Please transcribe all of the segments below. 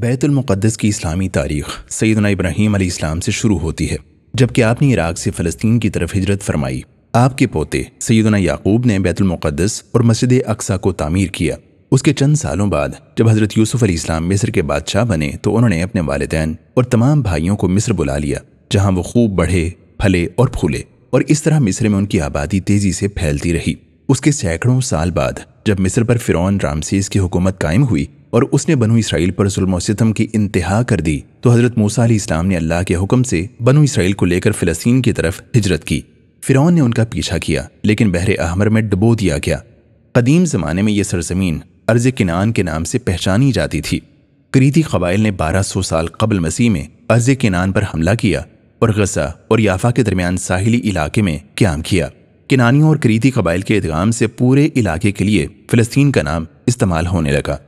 बैतुलमक़दस की इस्लामी तारीख सैदना अली इस्लाम से शुरू होती है जबकि आपने इराक से फ़लस्तीन की तरफ हिजरत फरमाई आपके पोते सैदना याकूब ने बैतुलमक़दस और मस्जिद अक्सा को तामीर किया उसके चंद सालों बाद जब हज़रत यूसुफ़ इस्लाम मिस्र के बादशाह बने तो उन्होंने अपने वालदान और तमाम भाइयों को मिस्र बुला लिया जहाँ वो खूब बढ़े फले और फूले और इस तरह मिस्र में उनकी आबादी तेज़ी से फैलती रही उसके सैकड़ों साल बाद जब मिस्र पर फ़िरौन रामसेस की हुकूमत कायम हुई और उसने बनु इसराइल पर जुल्म सितम की इंतहा कर दी तो हज़रत मूसा इस्लाम ने अल्लाह के हुक्म से बनु इसराइल को लेकर फ़िलस्तीन की तरफ हिजरत की फ़िरौन ने उनका पीछा किया लेकिन बहर अहमर में डुबो दिया गया कदीम ज़माने में यह सरजमीन अर्ज किनान के नाम से पहचानी जाती थी करीती कबाइल ने 1200 साल कबल मसीह में अर्ज किनान पर हमला किया और गजा और याफा के दरमियान साहिली इलाके में क्याम किया किनानियों और करीती कबाइल के इदगाम से पूरे इलाके के लिए फ़लस्तीन का नाम इस्तेमाल होने लगा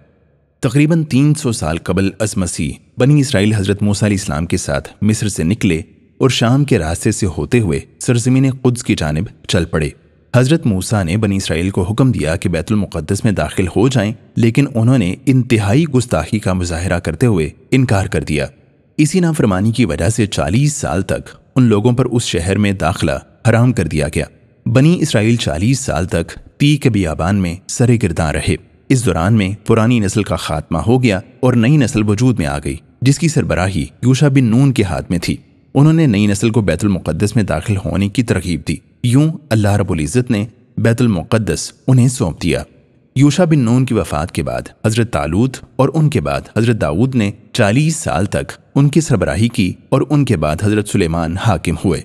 तकरीबन 300 साल कबल अज मसीह बनी इसराइल हज़रत मूसा इस्लाम के साथ मिस्र से निकले और शाम के रास्ते से होते हुए सरजमीन कुद्स की जानब चल पड़े हज़रत मूसा ने बनी इसराइल को हुक्म दिया कि बैतुलमक़दस में दाखिल हो जाएं लेकिन उन्होंने इंतहाई गुस्ताखी का मुजाहरा करते हुए इनकार कर दिया इसी नाफरमानी की वजह से 40 साल तक उन लोगों पर उस शहर में दाखिला हराम कर दिया गया बनी इसराइल 40 साल तक पी के बियाबान में सरे गिरदार रहे इस दौरान में पुरानी नस्ल का खात्मा हो गया और नई नस्ल वजूद में आ गई जिसकी सरबराही यूशा बिन नून के हाथ में थी उन्होंने नई नस्ल को बैतुलमक़दस में दाखिल होने की तरकीब दी यूं अल्लाह रबुल्ज़त ने बैतुलमक़दस उन्हें सौंप दिया यूशा बिन नून की वफ़ात के बाद हज़रत तालूत और उनके बाद हज़रत दाऊद ने चालीस साल तक उनकी सरबराही की और उनके बाद हज़रत सुलेमान हाकिम हुए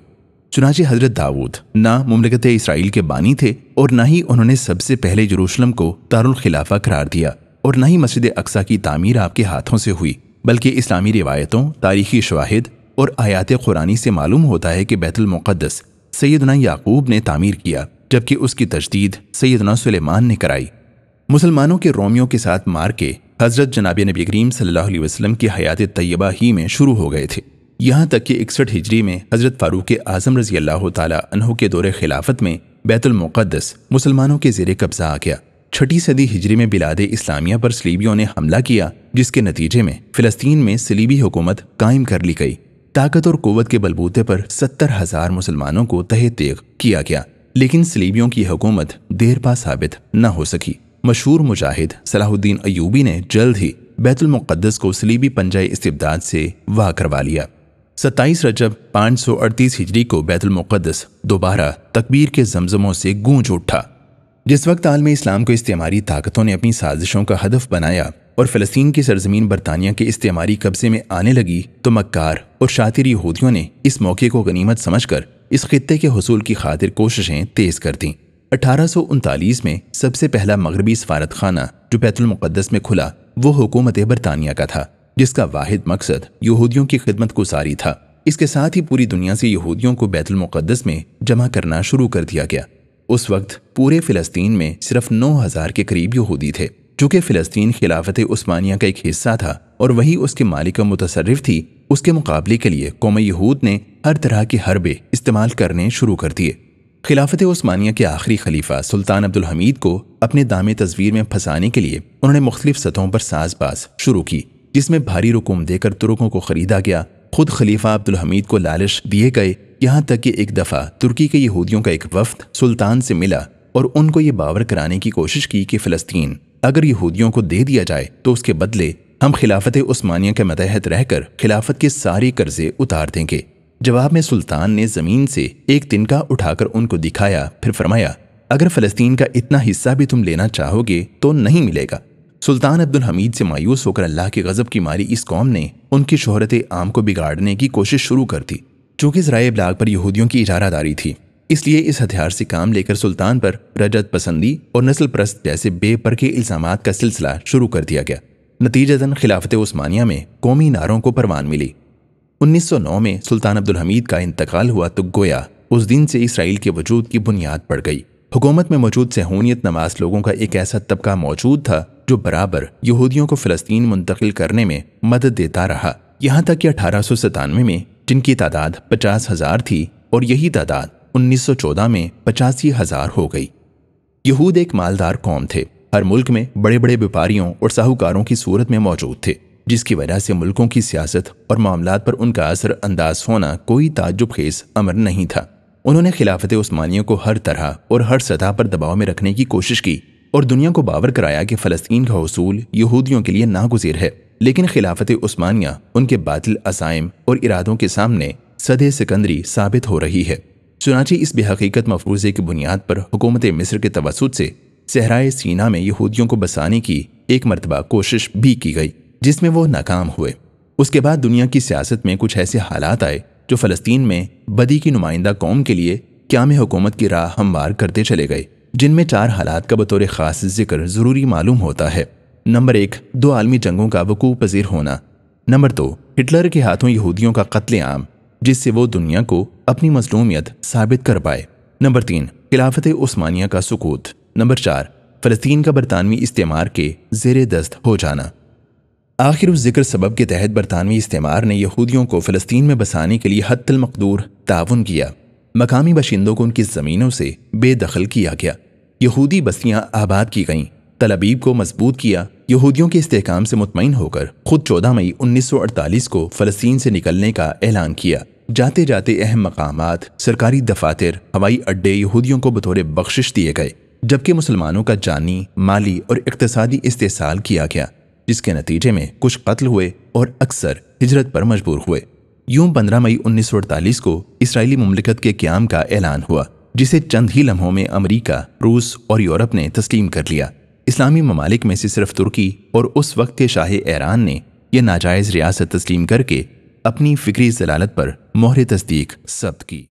चुनाचे हजरत दाऊद ना मुमलिकत इसराइल के बानी थे और ना ही उन्होंने सबसे पहले जरूसलम को तारुल खिलाफा करार दिया और ना ही मस्जिद अक्सा की तामीर आपके हाथों से हुई बल्कि इस्लामी रिवायतों तारीखी शवाहिद और आयात कुरानी से मालूम होता है कि बैतुलमक़दस सैदना याकूब ने तामीर किया जबकि उसकी तजदीद सैदना सलेमान ने कराई मुसलमानों के रोमियों के साथ मार के हज़रत जनाब नबी करीम सल्लल्लाहु अलैहि वसल्लम की हयात तय्यबा ही में शुरू हो गए थे यहाँ तक कि इकसठ हिजरी में हज़रत फ़ारूक आज़म रजी अल्लाह तहों के दौर खिलाफत में बैतुलमक़दस मुसलमानों के जेर कब्ज़ा आ गया छठी सदी हिजरी में बिलाद इस्लामिया पर सलीबियों ने हमला किया जिसके नतीजे में फ़लस्तीन में सलीबी हुकूमत कायम कर ली गई ताकत और क़वत के बलबूते पर सत्तर हज़ार मुसलमानों को तह तेग किया गया लेकिन सलीबियों की हुकूमत देर पा साबित न हो सकी मशहूर मुजाहिद सलाहुद्दीन अयूबी ने जल्द ही बैतुलमक़दस को सलीबी पंजाय इस्तेदाद से वाह करवा लिया सत्ताईस रजब पाँच सौ अड़तीस हिजरी को बैतुल दोबारा तकबीर के जमजमों से गूंज उठा जिस वक्त आलम इस्लाम को इस्तेमारी ताकतों ने अपनी साजिशों का हदफ बनाया और फ़लस्तीन की सरजमीन बरतानिया के इस्तेमारी कब्ज़े में आने लगी तो मक्कार और शातिर यहूदियों ने इस मौके को गनीमत समझ कर इस खत्े के हसूल की खातिर कोशिशें तेज़ कर दीं अठारह सौ उनतालीस में सबसे पहला मगरबी सफारत खाना जो बैतुलमक़दस में खुला वो हुकूमत बरतानिया का था जिसका वाहिद मकसद यहूदियों की खिदमत को सारी था इसके साथ ही पूरी दुनिया से यहूदियों को बैतुल मुकद्दस में जमा करना शुरू कर दिया गया उस वक्त पूरे फ़िलिस्तीन में सिर्फ 9000 के करीब यहूदी थे जो कि फ़िलिस्तीन खिलाफत उस्मानिया का एक हिस्सा था और वही उसके मालिक और मुतसरफ थी उसके मुकाबले के लिए कौम यहूद ने हर तरह के हरबे इस्तेमाल करने शुरू कर दिए खिलाफत उस्मानिया के आखिरी खलीफा सुल्तान अब्दुल हमीद को अपने दामे तस्वीर में फंसाने के लिए उन्होंने मुख्तलिफ सतहों पर साजबाज शुरू की जिसमें भारी रकूम देकर तुर्कों को खरीदा गया खुद खलीफा अब्दुल हमीद को लालच दिए गए यहाँ तक कि एक दफ़ा तुर्की के यहूदियों का एक वफ्त सुल्तान से मिला और उनको ये बावर कराने की कोशिश की कि फ़लस्तीन अगर यहूदियों को दे दिया जाए तो उसके बदले हम खिलाफत उस्मानिया के मतहत रहकर खिलाफत के सारे कर्जे उतार देंगे जवाब में सुल्तान ने ज़मीन से एक तिनका उठाकर उनको दिखाया फिर फरमाया अगर फ़लस्तीन का इतना हिस्सा भी तुम लेना चाहोगे तो नहीं मिलेगा सुल्तान अब्दुल हमीद से मायूस होकर अल्लाह के गज़ब की मारी इस कौम ने उनकी शहरत आम को बिगाड़ने की कोशिश शुरू कर दी चूँकि ज़राए ब्लाग पर यहूदियों की इजारादारी थी इसलिए इस हथियार से काम लेकर सुल्तान पर रजत पसंदी और नस्ल प्रस्त जैसे बेपर के इल्ज़ाम का सिलसिला शुरू कर दिया गया नतीजतन खिलाफत उस्मानिया में कौमी नारों को परवान मिली 1909 में सुल्तान अब्दुल हमीद का इंतकाल हुआ तो गोया उस दिन से इसराइल के वजूद की बुनियाद पड़ गई हुकूमत में मौजूद सहूनियत नमाज लोगों का एक ऐसा तबका मौजूद था जो बराबर यहूदियों को फिलस्तीन मुंतकिल करने में मदद देता रहा यहाँ तक कि अठारह में जिनकी तादाद पचास हजार थी और यही तादाद 1914 में पचासी हजार हो गई यहूद एक मालदार कौम थे हर मुल्क में बड़े बड़े व्यापारियों और साहूकारों की सूरत में मौजूद थे जिसकी वजह से मुल्कों की सियासत और मामला पर उनका असर अंदाज होना कोई ताजुब खेज अमर नहीं था उन्होंने खिलाफत उस्मानियों को हर तरह और हर सतह पर दबाव में रखने की कोशिश की और दुनिया को बावर कराया कि फ़लस्तीन का हसूल यहूदियों के लिए नागुजीर है लेकिन खिलाफत उस्मानिया उनके बादल असाइम और इरादों के सामने सदे सिकंदरी साबित हो रही है चुनाची इस बेहकीकत मफरूजे की बुनियाद पर हुकूमत मिस्र के तवसत से सहराए सीना में यहूदियों को बसाने की एक मरतबा कोशिश भी की गई जिसमें वो नाकाम हुए उसके बाद दुनिया की सियासत में कुछ ऐसे हालात आए जो फ़लस्तीन में बदी की नुमाइंदा कौम के लिए क्या हुकूमत की राह हमवार करते चले गए जिनमें चार हालात का बतौर ख़ास जिक्र ज़रूरी मालूम होता है नंबर एक दो आलमी जंगों का वकूफ़ पजीर होना नंबर दो हिटलर के हाथों यहूदियों का कत्ले आम जिससे वो दुनिया को अपनी मजलूमियत साबित कर पाए नंबर तीन खिलाफत उस्मानिया का सकूत नंबर चार फ़लस्तीन का बरतानवी इस्तेमार के जेर दस्त हो जाना आखिर उस जिक्र सबब के तहत बरतानवी इस्तेमार ने यहूदियों को फ़लस्तीन में बसाने के लिए हतलमकदूर ताउन किया मकामी बाशिंदों को उनकी ज़मीनों से बेदखल किया गया यहूदी बस्तियां आबाद की गईं तलबीब को मजबूत किया यहूदियों के इस्तेकाम से मुतमिन होकर खुद चौदह मई 1948 को फलस्तीन से निकलने का ऐलान किया जाते जाते अहम मकाम सरकारी दफातर हवाई अड्डे यहूदियों को बतौर बख्शिश दिए गए जबकि मुसलमानों का जानी माली और इकतसादी इस्तेसाल किया गया जिसके नतीजे में कुछ कत्ल हुए और अक्सर हिजरत पर मजबूर हुए यूं 15 मई 1948 को इसराइली ममलिकत के क्याम का ऐलान हुआ जिसे चंद ही लम्हों में अमरीका रूस और यूरोप ने तस्लीम कर लिया इस्लामी ममालिक में से सिर्फ तुर्की और उस वक्त के शाह ईरान ने यह नाजायज़ रियासत तस्लीम करके अपनी फ़िक्री जलालत पर मोहर तस्दीक जब्त की